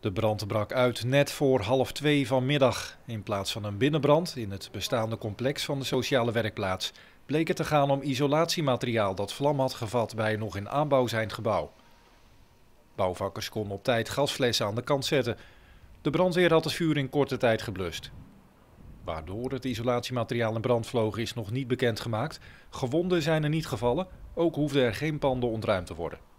De brand brak uit net voor half twee vanmiddag. In plaats van een binnenbrand in het bestaande complex van de sociale werkplaats bleek het te gaan om isolatiemateriaal dat vlam had gevat bij een nog in aanbouw zijnd gebouw. Bouwvakkers konden op tijd gasflessen aan de kant zetten. De brandweer had het vuur in korte tijd geblust. Waardoor het isolatiemateriaal in brand is nog niet bekendgemaakt. Gewonden zijn er niet gevallen, ook hoefden er geen panden ontruimd te worden.